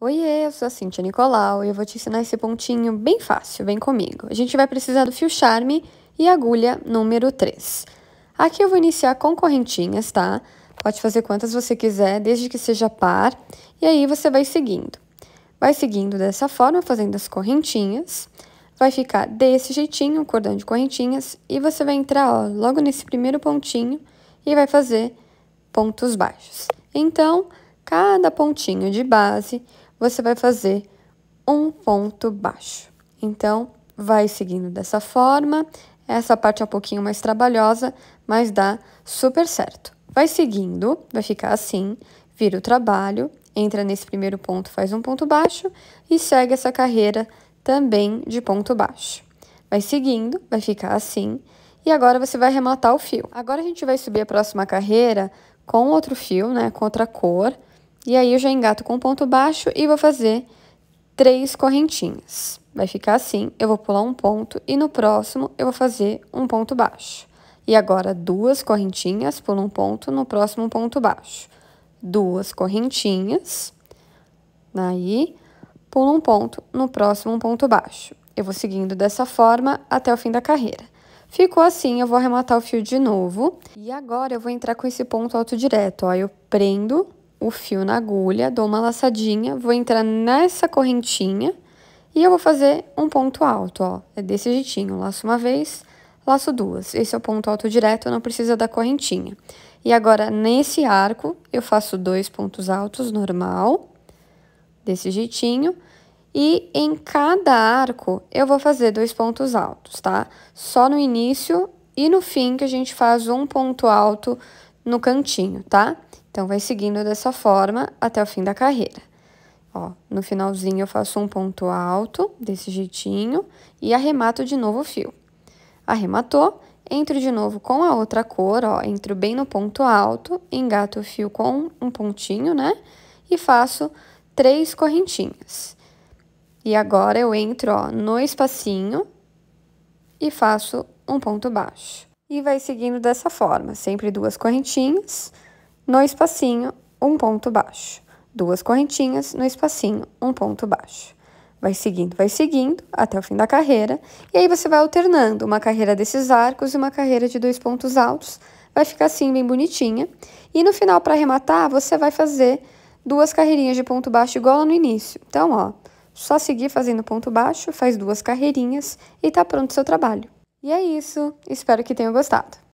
Oiê, eu sou a Cintia Nicolau e eu vou te ensinar esse pontinho bem fácil, vem comigo. A gente vai precisar do fio charme e agulha número 3. Aqui eu vou iniciar com correntinhas, tá? Pode fazer quantas você quiser, desde que seja par, e aí você vai seguindo. Vai seguindo dessa forma, fazendo as correntinhas, vai ficar desse jeitinho, cordão de correntinhas, e você vai entrar ó, logo nesse primeiro pontinho e vai fazer pontos baixos. Então, cada pontinho de base, você vai fazer um ponto baixo. Então, vai seguindo dessa forma. Essa parte é um pouquinho mais trabalhosa, mas dá super certo. Vai seguindo, vai ficar assim, vira o trabalho, entra nesse primeiro ponto, faz um ponto baixo e segue essa carreira também de ponto baixo. Vai seguindo, vai ficar assim, e agora você vai rematar o fio. Agora a gente vai subir a próxima carreira com outro fio, né, com outra cor, e aí eu já engato com ponto baixo e vou fazer três correntinhas. Vai ficar assim, eu vou pular um ponto e no próximo eu vou fazer um ponto baixo. E agora duas correntinhas, pulo um ponto, no próximo um ponto baixo. Duas correntinhas, aí pulo um ponto, no próximo um ponto baixo. Eu vou seguindo dessa forma até o fim da carreira. Ficou assim, eu vou arrematar o fio de novo. E agora eu vou entrar com esse ponto alto direto, ó. Eu prendo o fio na agulha, dou uma laçadinha, vou entrar nessa correntinha e eu vou fazer um ponto alto, ó. É desse jeitinho, laço uma vez, laço duas. Esse é o ponto alto direto, não precisa da correntinha. E agora, nesse arco, eu faço dois pontos altos, normal, desse jeitinho. E em cada arco, eu vou fazer dois pontos altos, tá? Só no início e no fim que a gente faz um ponto alto no cantinho, tá? Tá? Então, vai seguindo dessa forma até o fim da carreira. Ó, no finalzinho eu faço um ponto alto, desse jeitinho, e arremato de novo o fio. Arrematou, entro de novo com a outra cor, ó, entro bem no ponto alto, engato o fio com um pontinho, né? E faço três correntinhas. E agora eu entro, ó, no espacinho e faço um ponto baixo. E vai seguindo dessa forma, sempre duas correntinhas no espacinho, um ponto baixo. Duas correntinhas no espacinho, um ponto baixo. Vai seguindo, vai seguindo até o fim da carreira. E aí você vai alternando uma carreira desses arcos e uma carreira de dois pontos altos. Vai ficar assim, bem bonitinha. E no final, para arrematar, você vai fazer duas carreirinhas de ponto baixo igual no início. Então, ó, só seguir fazendo ponto baixo, faz duas carreirinhas e tá pronto o seu trabalho. E é isso, espero que tenham gostado.